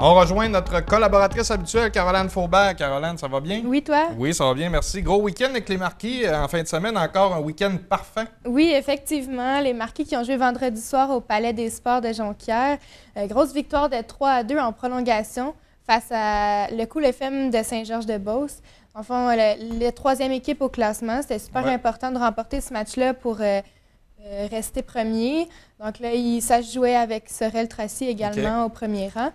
On rejoint notre collaboratrice habituelle, Caroline Faubert. Caroline, ça va bien? Oui, toi? Oui, ça va bien, merci. Gros week-end avec les marquis. Euh, en fin de semaine, encore un week-end parfait. Oui, effectivement. Les marquis qui ont joué vendredi soir au Palais des Sports de Jonquière. Euh, grosse victoire de 3 à 2 en prolongation face à le coup FM de Saint-Georges-de-Beauce. Enfin, le, la troisième équipe au classement. C'était super important de remporter ce match-là pour euh, rester premier. Donc là, ils s'ajouaient avec Sorel Tracy également au premier rang.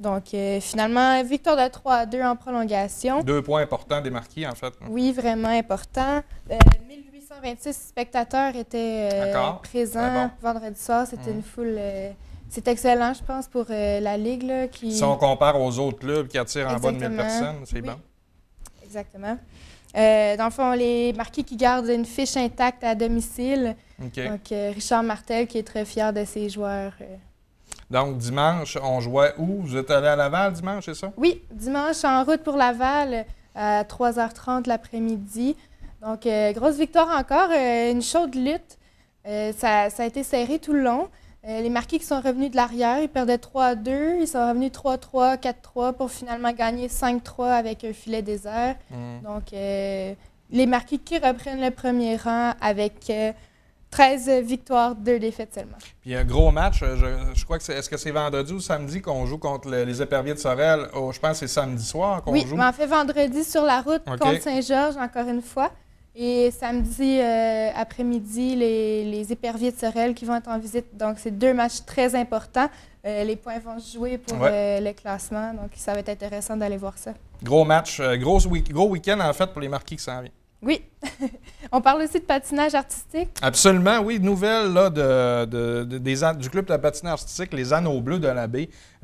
Donc, euh, finalement, victoire de 3 à 2 en prolongation. Deux points importants démarqués, en fait. Oui, vraiment important. 1826 euh, spectateurs étaient euh, présents ah vendredi soir. C'était hmm. une foule. c'est excellent, je pense, pour la Ligue. qui... Si on compare aux autres clubs qui attirent en bas de 1000 personnes, c'est bon. Exactement. dans le fond, les marquis qui gardent une fiche intacte à domicile. Donc, Richard Martel qui est très fier de ses joueurs. Donc, dimanche, on jouait où? Vous êtes allé à Laval dimanche, c'est ça? Oui, dimanche, en route pour Laval euh, à 3h30 l'après-midi. Donc, euh, grosse victoire encore, euh, une chaude lutte. ça, a été serré tout le long. les marquis qui sont revenus de l'arrière, ils perdaient 3-2, ils sont revenus 3-3, 4-3 pour finalement gagner 5-3 avec un filet désert. Hmm. Donc, les marquis qui reprennent le premier rang avec 13 victoires, 2 défaites seulement. Puis un gros match, euh, je, crois que c'est. Est-ce que c'est vendredi ou samedi qu'on joue contre les éperviers de Sorel? Oh, je pense que c'est samedi soir qu'on joue. Oui, en fait vendredi sur la route contre Saint-Georges, encore une fois. Et samedi euh, après-midi, les, éperviers de Sorel qui vont être en visite. Donc, c'est deux matchs très importants. Euh, les points vont jouer pour le classement. Donc, ça va être intéressant d'aller voir ça. Gros match, gros, week gros week-end en fait pour les marquis qui s'en viennent. Oui. On parle aussi de patinage artistique. Absolument, oui. Nouvelle là, de, des, du club de patinage artistique, les Anneaux Bleus de la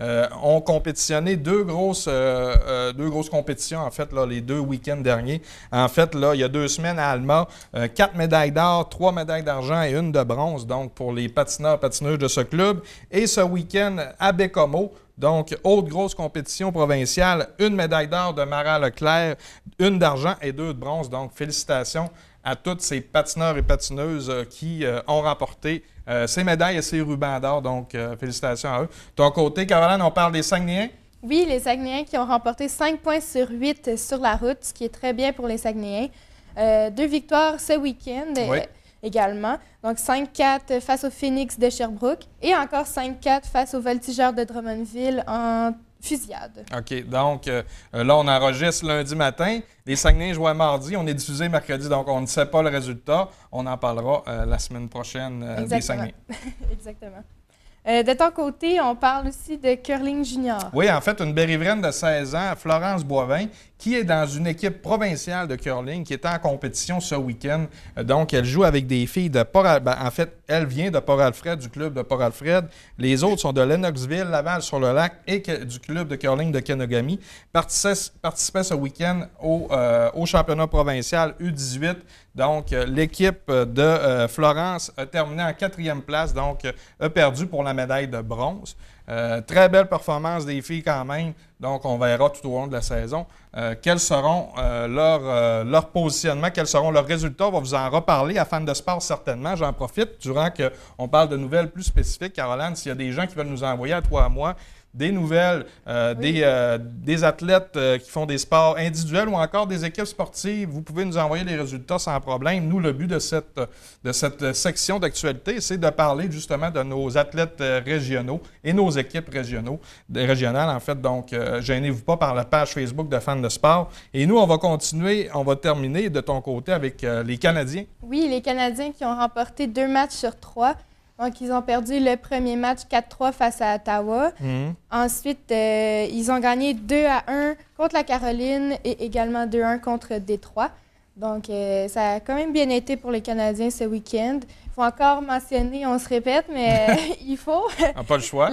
euh, ont compétitionné deux grosses, euh, euh, deux grosses compétitions, en fait, là, les deux week-ends derniers. En fait, là, il y a deux semaines à Alma, euh, quatre médailles d'or, trois médailles d'argent et une de bronze, donc pour les patineurs patineuses de ce club. Et ce week-end à Bécomo, donc, autre grosse compétition provinciale, une médaille d'or de Mara Leclerc, une d'argent et deux de bronze. Donc, félicitations à toutes ces patineurs et patineuses euh, qui euh, ont remporté euh, ces médailles et ces rubans d'or. Donc, félicitations à eux. Ton côté, Caroline, on parle des Saguenayens? Oui, les Saguenayens qui ont remporté 5 points sur 8 sur la route, ce qui est très bien pour les Saguenayens. deux victoires ce week-end. Oui également. Donc 5-4 face au Phoenix de Sherbrooke et encore 5-4 face au Voltigeurs de Drummondville en fusillade. OK. Donc, euh, euh, là, on enregistre lundi matin. Les Saguenay jouent à mardi. On est diffusé mercredi, donc on ne sait pas le résultat. On en parlera euh, la semaine prochaine des Saguenay. Exactement. Euh, de ton côté, on parle aussi de curling junior. Oui, en fait, une Bériveraine de 16 ans, Florence Boivin, qui est dans une équipe provinciale de curling qui est en compétition ce week-end. Euh, donc, elle joue avec des filles de Port... alfred ben, en fait, elle vient de Port-Alfred, du club de Port-Alfred. Les autres sont de Lennoxville, Laval-sur-le-Lac et du club de curling de Kenogami. participait ce week-end au, euh, au championnat provincial U18 donc, l'équipe de Florence a terminé en quatrième place, donc a perdu pour la médaille de bronze. Euh, très belle performance des filles quand même. Donc, on verra tout au long de la saison euh, quels seront leurs leur euh, positionnements, quels seront leurs résultats. On va vous en reparler à Fan de Sport certainement. J'en profite durant qu'on parle de nouvelles plus spécifiques. Caroline, s'il y a des gens qui veulent nous envoyer à toi à moi des nouvelles, euh, des, euh, des, athlètes euh, qui font des sports individuels ou encore des équipes sportives. Vous pouvez nous envoyer les résultats sans problème. Nous, le but de cette, de cette section d'actualité, c'est de parler justement de nos athlètes régionaux et nos équipes régionaux, régionales en fait. Donc, gênez-vous pas par la page Facebook de fans de sport. Et nous, on va continuer, on va terminer de ton côté avec les Canadiens. Oui, les Canadiens qui ont remporté deux matchs sur trois. Donc, ils ont perdu le premier match 4-3 face à Ottawa. Mhm. Ensuite, euh, ils ont gagné 2 1 contre la Caroline et également 2-1 contre Détroit. Donc, euh, ça a quand même bien été pour les Canadiens ce week-end. Il faut encore mentionner, on se répète, mais il faut. Ah, pas le choix.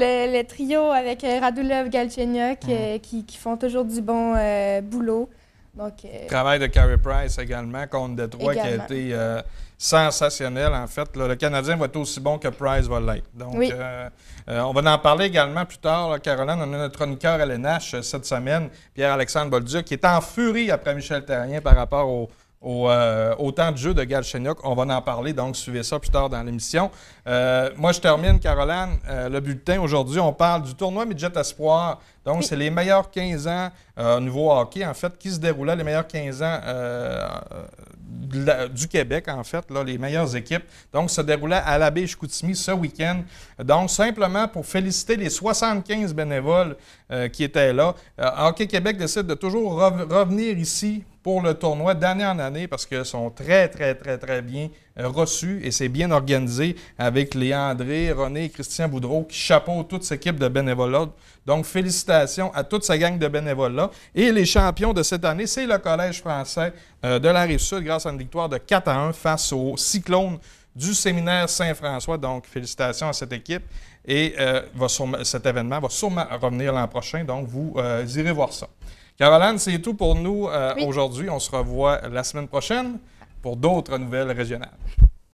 trio avec euh, Radulov, Galchenyuk mhm. qui, font toujours du bon boulot. Le Travail de Carey Price également contre Detroit, trois qui a été euh, sensationnel en fait. le Canadien va être aussi bon que Price va l'être. Donc euh, euh, on va en parler également plus tard. Caroline, on a notre chroniqueur LNH cette semaine, Pierre-Alexandre Bolduc, qui est en furie après Michel Terrien par rapport au euh, au, temps de jeu de Galchenyuk. On va en parler, donc suivez ça plus tard dans l'émission. Euh, moi, je termine, Caroline, euh, le bulletin. Aujourd'hui, on parle du tournoi Midget Espoir. Donc, c'est les meilleurs 15 ans au niveau hockey, en fait, qui se déroulaient, les meilleurs 15 ans du Québec, en fait, là, les meilleures équipes. Donc, se déroulait à l'abbé Chicoutimi ce week-end. Donc, simplement pour féliciter les 75 bénévoles euh, qui étaient là, euh, Hockey Québec décide de toujours revenir ici pour le tournoi d'année en année parce qu'elles sont très, très, très, très bien euh, reçus et c'est bien organisé avec les André, René Christian Boudreau qui chapeautent toute cette équipe de bénévoles-là. Donc, félicitations à toute sa gang de bénévoles-là. Et les champions de cette année, c'est le Collège français de la rive grâce à une victoire de 4 à 1 face au Cyclone du séminaire Saint-François. Donc, félicitations à cette équipe. Et euh, va cet événement va sûrement revenir l'an prochain. Donc, vous euh, irez voir ça. Caroline, c'est tout pour nous euh, aujourd'hui. On se revoit la semaine prochaine pour d'autres nouvelles régionales.